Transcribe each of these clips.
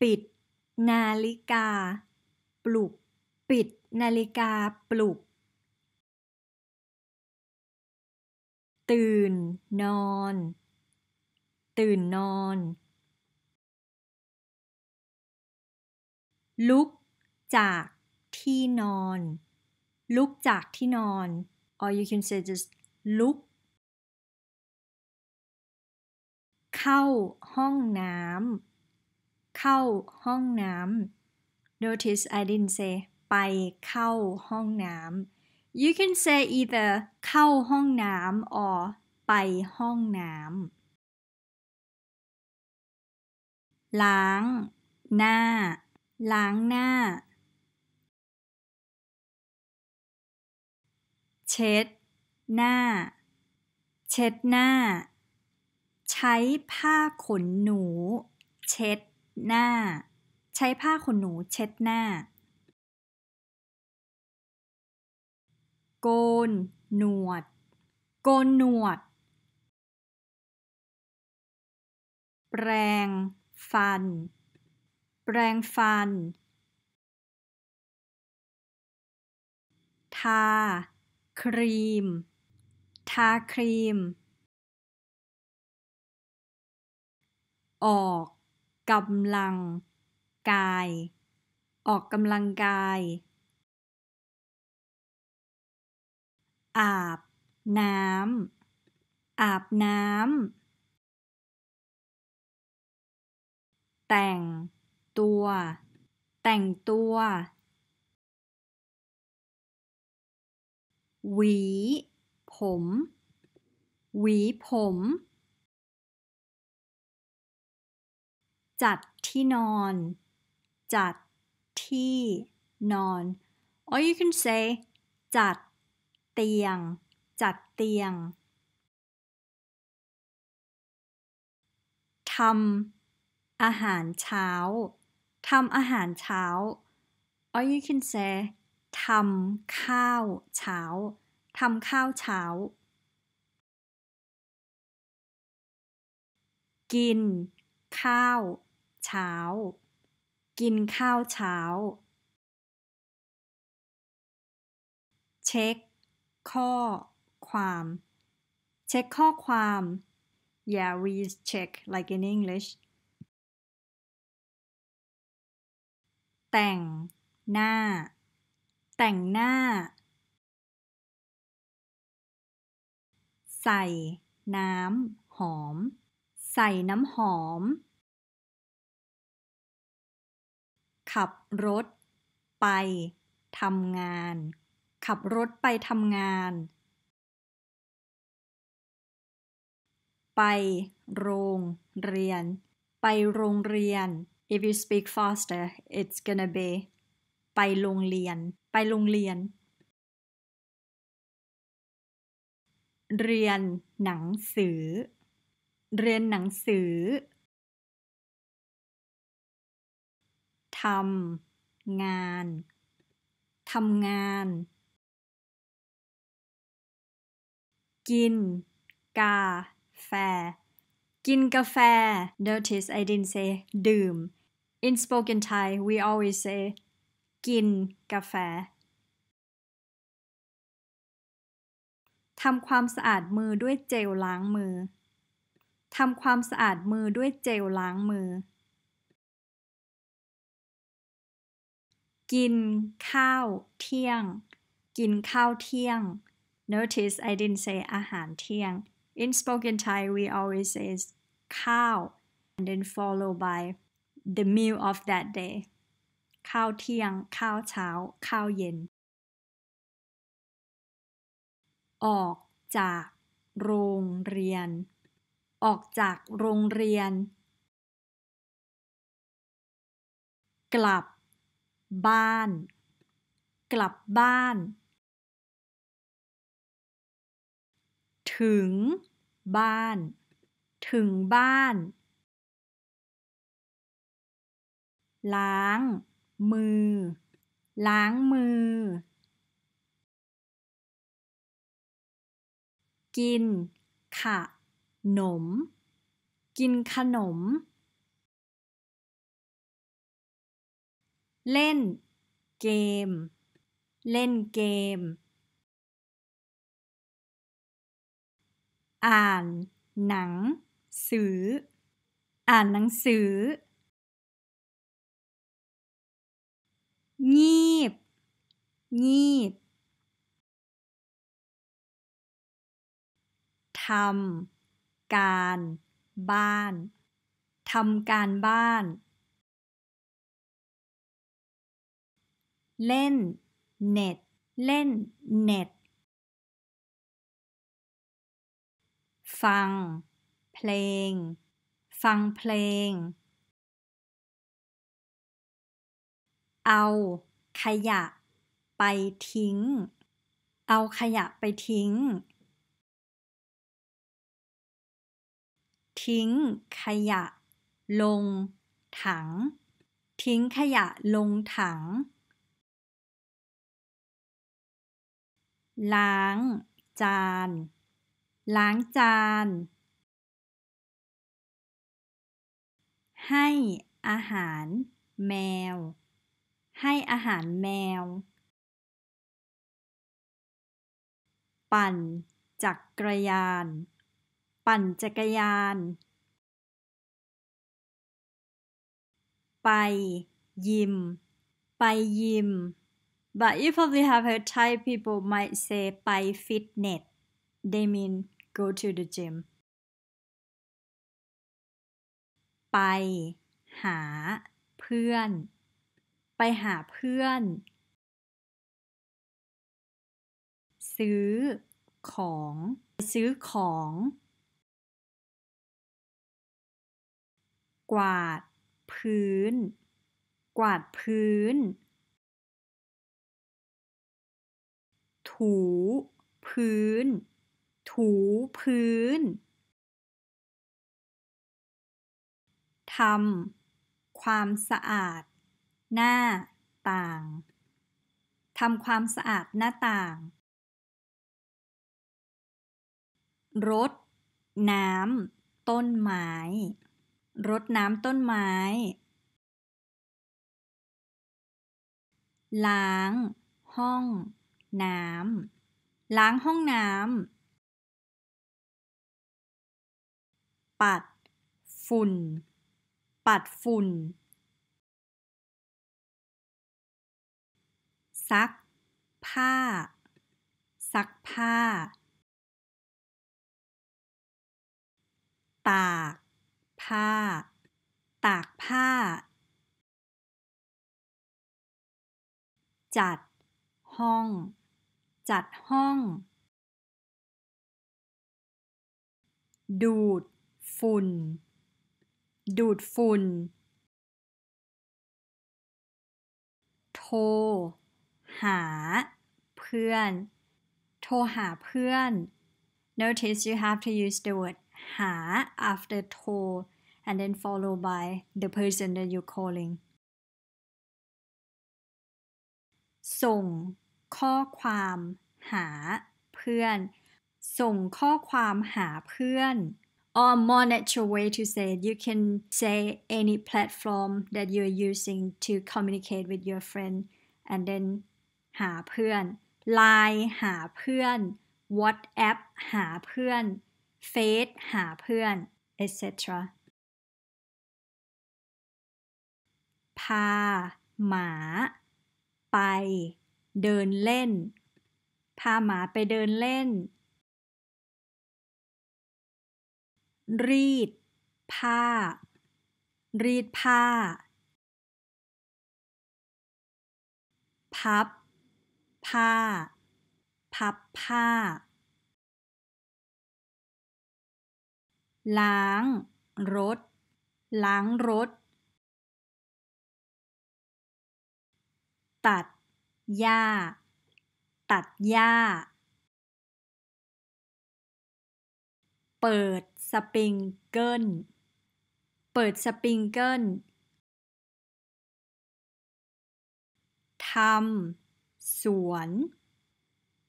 ปิด นาฬิกา ปลุก ปิดนาฬิกาปลุก ตื่นนอน ตื่นนอน ลุกจากที่นอน ลุกจากที่นอน or you can say just ลุก เข้าห้องน้ำเข้าห้องน้ำ notice I didn't say ไปเข้าห้องน้ำ you can say either เข้าห้องน้ำ or ไปห้องน้ำล้างหน้า ล้างหน้า เช็ด หน้า เช็ดหน้า ใช้ผ้าขนหนูเช็ดหน้า ใช้ผ้าขนหนูเช็ดหน้า โกน หนวด โกนหนวด แปรงฟัน แปรง ฟัน ทา ครีมทาครีม ออกกำลัง กาย ออกกำลังกาย อาบ น้ำ อาบน้ำ แต่งตัว แต่งตัว หวี ผม หวีผมจัดที่นอน จัดที่นอน or you can say จัดเตียง จัดเตียงทำอาหารเช้าทำอาหารเช้า or you can say ทำข้าวเช้าทำข้าวเช้า กิน ข้าวเช้า กินข้าวเช้า เช็ค ข้อ ความ เช็คข้อความ Yeah we check like in English แต่งหน้า แต่งหน้า ใส่ น้ำหอม ใส่น้ำหอมขับรถ ไปทำงาน ขับรถไปทำงาน ไป โรงเรียน ไปโรงเรียน if you speak faster it's gonna be ไปโรงเรียน ไปโรงเรียน เรียนหนังสือ เรียนหนังสือทำงาน ทำ งาน กินกาแฟ กินกาแฟ notice I didn't say ดื่ม in spoken Thai we always say กินกาแฟ ทำความสะอาดมือด้วยเจลล้างมือ ทำความสะอาดมือด้วยเจลล้างมือกินข้าวเที่ยง กินข้าวเที่ยง notice I didn't say อาหารเที่ยง in spoken Thai we always say ข้าว and then follow by the meal of that day ข้าวเที่ยง ข้าวเช้า ข้าวเย็น ออกจากโรงเรียน ออกจากโรงเรียน กลับบ้าน กลับบ้าน ถึง บ้าน ถึงบ้าน ล้าง มือ ล้างมือ กินขะหนม กินขนมเล่น เกม เล่นเกม อ่านหนังสือ อ่านหนังสือ งีบ งีบ ทำการบ้าน ทำการบ้านเล่น เน็ต เล่น เน็ต ฟัง เพลง ฟังเพลง เอา ขยะ ไปทิ้ง เอาขยะไปทิ้ง ทิ้ง ขยะ ลง ถัง ทิ้งขยะลงถังล้างจาน ล้างจาน ให้อาหาร แมว ให้อาหารแมว ปั่นจักรยาน ปั่นจักรยาน ไปยิม ไปยิม but you probably have heard Thai people might say ไป fitness they mean go to the gym ไปหาเพื่อน ไปหาเพื่อน ซื้อของ ซื้อของ กวาดพื้น กวาดพื้นถูพื้น ถูพื้น ทำ ความสะอาด หน้าต่าง ทำความสะอาดหน้าต่าง รดน้ำ ต้นไม้ รดน้ำต้นไม้ ล้าง ห้องน้ำ ล้างห้องน้ำ ปัด ฝุ่น ปัดฝุ่นซัก ผ้าซักผ้า ตากผ้า ตากผ้า จัดห้องจัดห้อง ดูดฝุ่น ดูดฝุ่น โทรหาเพื่อน โทรหาเพื่อน Notice you have to use the word หา after โทร and then follow by the person that you're calling ส่งข้อความหาเพื่อน ส่งข้อความหาเพื่อน or more natural way to say it, you can say any platform that you're using to communicate with your friend and then หาเพื่อน Line หาเพื่อน WhatsApp หาเพื่อน Face หาเพื่อน etc พา หมา ไปเดินเล่น พาหมาไปเดินเล่น รีด ผ้า รีดผ้า พับ ผ้า พับผ้า ล้าง รถ ล้างรถ ตัดหญ้า ตัดหญ้า เปิดสปริงเกิลเปิดสปริงเกิลทำสวน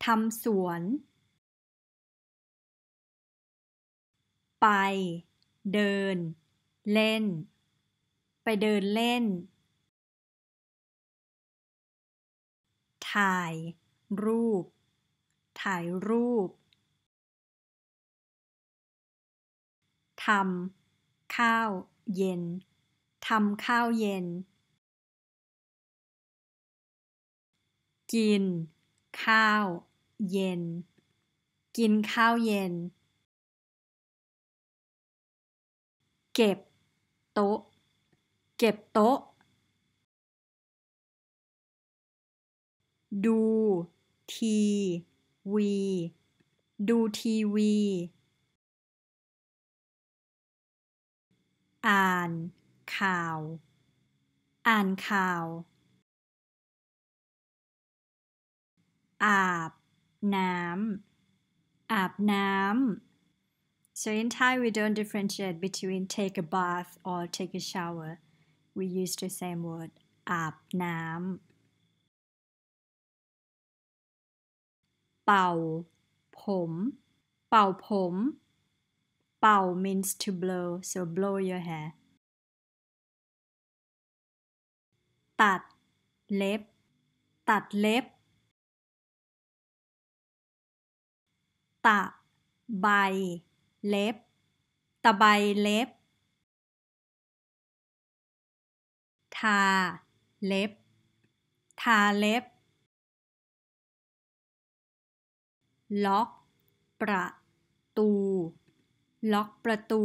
ทำ สวน ไป เดิน เล่น ไปเดินเล่นถ่าย รูป ถ่ายรูป ทำข้าว เย็น ทำข้าวเย็น กิน ข้าว เย็น กินข้าวเย็น เก็บ โต๊ะ เก็บโต๊ะดู ทีวี ดูทีวี อ่าน ข่าว อ่านข่าว อาบ น้ำ อาบน้ำ So in Thai, we don't differentiate between take a bath or take a shower. We use the same word, อาบน้ำเป่าผม เป่าผม เป่า means to blow so blow your hair ตัดเล็บ ตัดเล็บ ตะใบเล็บตะใบเล็บ ทาเล็บ ทาเล็บล็อก ประตู ล็อกประตู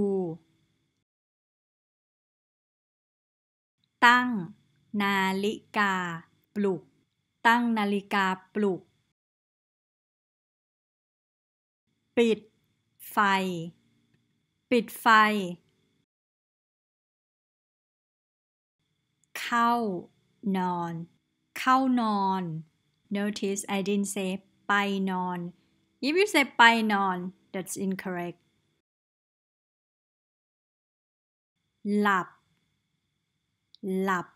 ตั้ง นาฬิกา ปลุก ตั้งนาฬิกาปลุก ปิด ไฟ ปิดไฟ เข้า นอน เข้านอน notice I didn't say ไปนอน If you say by none, that's incorrect. Lap. Lap.